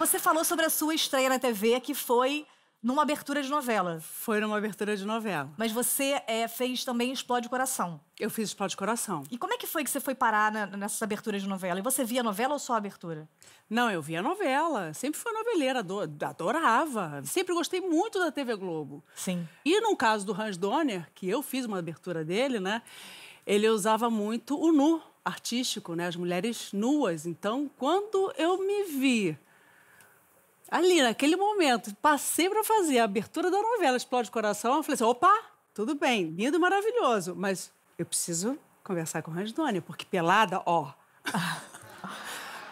Você falou sobre a sua estreia na TV, que foi numa abertura de novela. Foi numa abertura de novela. Mas você é, fez também Explode Coração. Eu fiz Explode Coração. E como é que foi que você foi parar na, nessas aberturas de novela? E você via novela ou só abertura? Não, eu via novela. Sempre fui noveleira, adorava. Sempre gostei muito da TV Globo. Sim. E no caso do Hans Donner, que eu fiz uma abertura dele, né? Ele usava muito o nu artístico, né? As mulheres nuas. Então, quando eu me vi ali naquele momento, passei para fazer a abertura da novela Explode Coração, eu falei assim, opa, tudo bem, lindo e maravilhoso, mas eu preciso conversar com a Randônia, porque pelada, ó...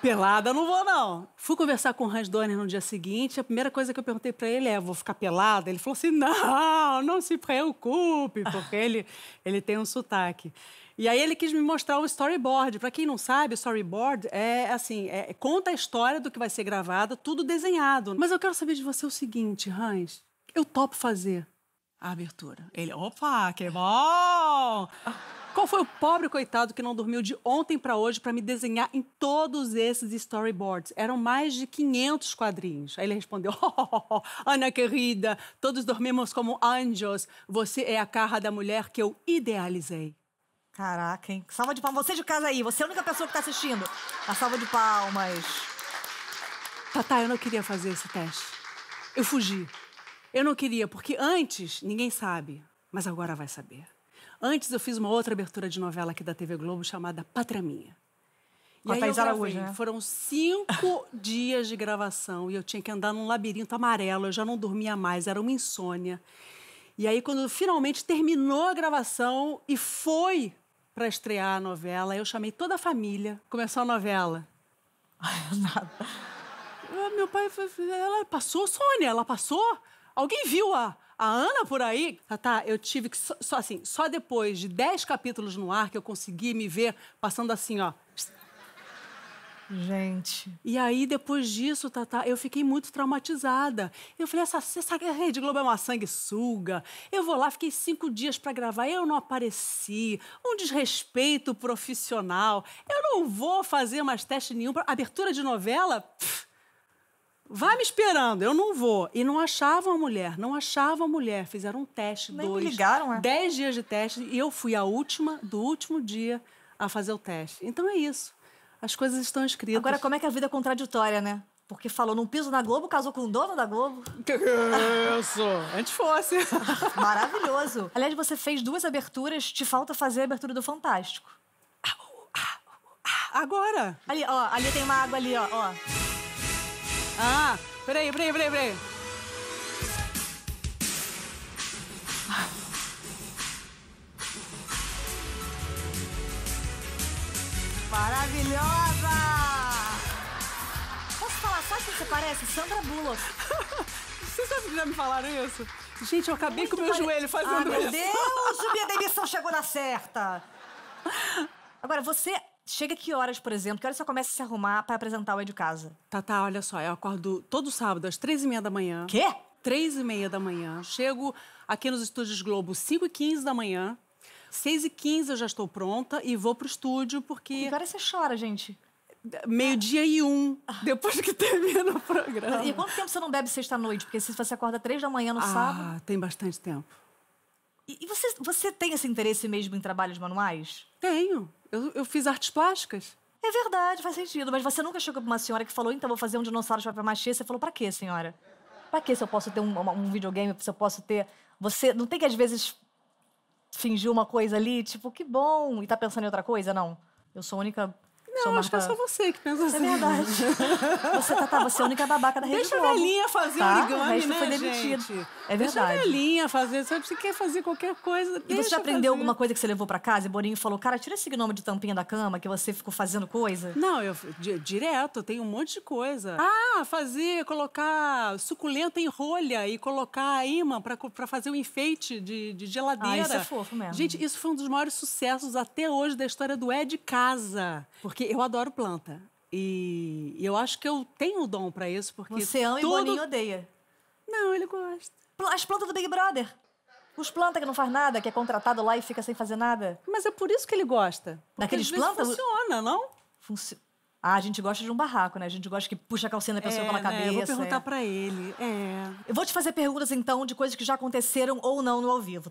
pelada não vou, não. Fui conversar com o Hans Donner no dia seguinte, a primeira coisa que eu perguntei para ele é, vou ficar pelada? Ele falou assim, não, não se preocupe, porque ele, ele tem um sotaque. E aí ele quis me mostrar o storyboard. Para quem não sabe, o storyboard é assim, é, conta a história do que vai ser gravado, tudo desenhado. Mas eu quero saber de você o seguinte, Hans, eu topo fazer a abertura. Ele, opa, que bom! Qual foi o pobre coitado que não dormiu de ontem para hoje para me desenhar em todos esses storyboards? Eram mais de 500 quadrinhos. Aí ele respondeu: oh, oh, oh, oh, Ana querida, todos dormimos como anjos. Você é a cara da mulher que eu idealizei. Caraca, hein? Salva de palmas. Você de casa aí, você é a única pessoa que tá assistindo. A tá salva de palmas. Tatá, eu não queria fazer esse teste. Eu fugi. Eu não queria, porque antes ninguém sabe, mas agora vai saber. Antes eu fiz uma outra abertura de novela aqui da TV Globo chamada Pátria Minha. E aí eu gravei. né? Foram cinco dias de gravação e eu tinha que andar num labirinto amarelo, eu já não dormia mais, era uma insônia. E aí, quando finalmente terminou a gravação e foi para estrear a novela. Eu chamei toda a família, começou a novela. Nada. Ah, meu pai, ela passou, Sônia, ela passou? Alguém viu a, a Ana por aí? Tá, tá eu tive que, só, assim, só depois de dez capítulos no ar que eu consegui me ver passando assim, ó, Gente. E aí, depois disso, Tata, eu fiquei muito traumatizada. Eu falei, essa, essa Rede Globo é uma sanguessuga. Eu vou lá, fiquei cinco dias para gravar, eu não apareci. Um desrespeito profissional. Eu não vou fazer mais teste nenhum. Pra... Abertura de novela? Pff, Vai me esperando, eu não vou. E não achavam a mulher, não achavam a mulher. Fizeram um teste, Nem dois. Me ligaram, é? Dez dias de teste e eu fui a última, do último dia, a fazer o teste. Então é isso. As coisas estão escritas. Agora, como é que a vida é contraditória, né? Porque falou num piso na Globo, casou com o dono da Globo. É isso! Antes fosse. Maravilhoso. Aliás, você fez duas aberturas, te falta fazer a abertura do Fantástico. Agora! Ali, ó, ali tem uma água ali, ó. ó. Ah, peraí, peraí, peraí, peraí. Maravilhosa! Posso falar só que você parece Sandra Bullock? Vocês sabe que já me falaram isso? Gente, eu acabei Muito com o meu pare... joelho fazendo ah, meu isso. Meu Deus, minha demissão chegou na certa. Agora, você Chega que horas, por exemplo? Que horas você começa a se arrumar para apresentar o É de Casa? tá, tá, olha só, eu acordo todo sábado às três e meia da manhã. Quê? Três e meia da manhã. Chego aqui nos estúdios Globo cinco e quinze da manhã. 6 e 15 eu já estou pronta e vou pro estúdio porque... E agora você chora, gente? Meio-dia e um, ah. depois que termina o programa. E quanto tempo você não bebe sexta-noite? Porque se você acorda três da manhã no ah, sábado... Ah, tem bastante tempo. E, e você, você tem esse interesse mesmo em trabalhos manuais? Tenho. Eu, eu fiz artes plásticas. É verdade, faz sentido. Mas você nunca chegou pra uma senhora que falou, então vou fazer um dinossauro de papel machê. Você falou, pra quê, senhora? Pra quê se eu posso ter um, um videogame, se eu posso ter... Você não tem que, às vezes, fingiu uma coisa ali, tipo, que bom, e tá pensando em outra coisa? Não. Eu sou a única não, acho que é só você que pensa é assim. É verdade. você, tá, tá, você é a única babaca da Rede Deixa Globo. a velhinha fazer tá? origami, o resto né, foi demitido. Gente? É verdade. Deixa a velhinha fazer, Você quer fazer qualquer coisa, E você já aprendeu fazer. alguma coisa que você levou pra casa e Borinho falou, cara, tira esse gnome de tampinha da cama que você ficou fazendo coisa? Não, eu direto, tem um monte de coisa. Ah, fazer, colocar suculenta em rolha e colocar imã pra, pra fazer o um enfeite de, de geladeira. Ah, isso é fofo mesmo. Gente, isso foi um dos maiores sucessos até hoje da história do É de Casa. Porque eu adoro planta. E, eu acho que eu tenho o dom para isso, porque. Você ama tudo... e Boninho odeia. Não, ele gosta. As plantas do Big Brother. Os plantas que não faz nada, que é contratado lá e fica sem fazer nada. Mas é por isso que ele gosta. Daqueles plantas? Funciona, não? Funciona. Ah, a gente gosta de um barraco, né? A gente gosta que puxa a calcinha da pessoa é, pela cabeça. Né? Eu vou perguntar é. para ele. É. Eu vou te fazer perguntas, então, de coisas que já aconteceram ou não no ao vivo.